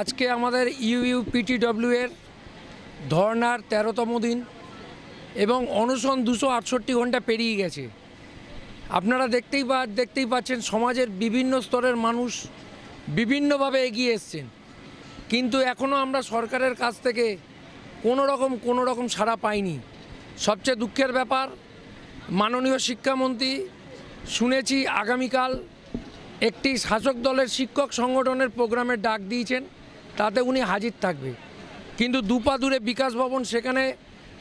আজকে আমাদের ইউইউপিটিডব্লিউ এর ধর্নার তেরোতম দিন এবং অনশন দুশো আটষট্টি ঘন্টা পেরিয়ে গেছে আপনারা দেখতেই পা দেখতেই পাচ্ছেন সমাজের বিভিন্ন স্তরের মানুষ বিভিন্নভাবে এগিয়ে এসছেন কিন্তু এখনও আমরা সরকারের কাছ থেকে কোনো রকম কোনো রকম সাড়া পাইনি সবচেয়ে দুঃখের ব্যাপার মাননীয় শিক্ষামন্ত্রী শুনেছি আগামীকাল একটি শাসক দলের শিক্ষক সংগঠনের প্রোগ্রামে ডাক দিয়েছেন তাতে উনি হাজির থাকবে কিন্তু দুপা দূরে বিকাশ ভবন সেখানে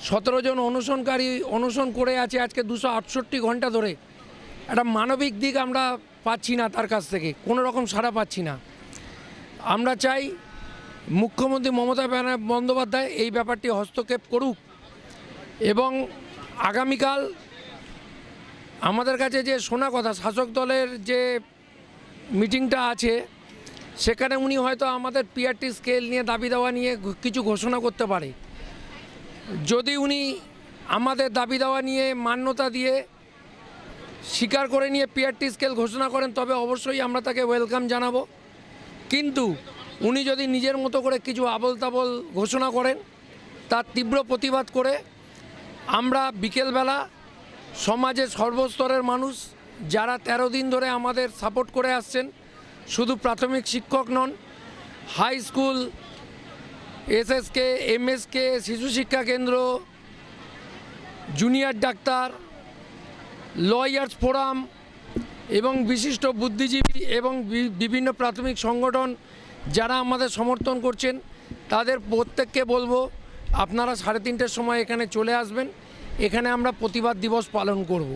সতেরো জন অনশনকারী অনশন করে আছে আজকে দুশো আটষট্টি ঘন্টা ধরে একটা মানবিক দিক আমরা পাচ্ছি না তার কাছ থেকে কোনো রকম সাড়া পাচ্ছি না আমরা চাই মুখ্যমন্ত্রী মমতা বন্দ্যোপাধ্যায় এই ব্যাপারটি হস্তক্ষেপ করুক এবং আগামীকাল আমাদের কাছে যে শোনা কথা শাসক দলের যে মিটিংটা আছে সেখানে উনি হয়তো আমাদের পিআরটি স্কেল নিয়ে দাবি দেওয়া নিয়ে কিছু ঘোষণা করতে পারে যদি উনি আমাদের দাবি দেওয়া নিয়ে মান্যতা দিয়ে স্বীকার করে নিয়ে পিআরটি স্কেল ঘোষণা করেন তবে অবশ্যই আমরা তাকে ওয়েলকাম জানাবো কিন্তু উনি যদি নিজের মতো করে কিছু আবল তাবল ঘোষণা করেন তার তীব্র প্রতিবাদ করে আমরা বিকেলবেলা সমাজের সর্বস্তরের মানুষ যারা ১৩ দিন ধরে আমাদের সাপোর্ট করে আসছেন শুধু প্রাথমিক শিক্ষক নন হাই স্কুল এসএসকে এমএসকে শিশু শিক্ষা কেন্দ্র জুনিয়র ডাক্তার লয়ার্স ফোরাম এবং বিশিষ্ট বুদ্ধিজীবী এবং বিভিন্ন প্রাথমিক সংগঠন যারা আমাদের সমর্থন করছেন তাদের প্রত্যেককে বলবো আপনারা সাড়ে তিনটের সময় এখানে চলে আসবেন এখানে আমরা প্রতিবাদ দিবস পালন করব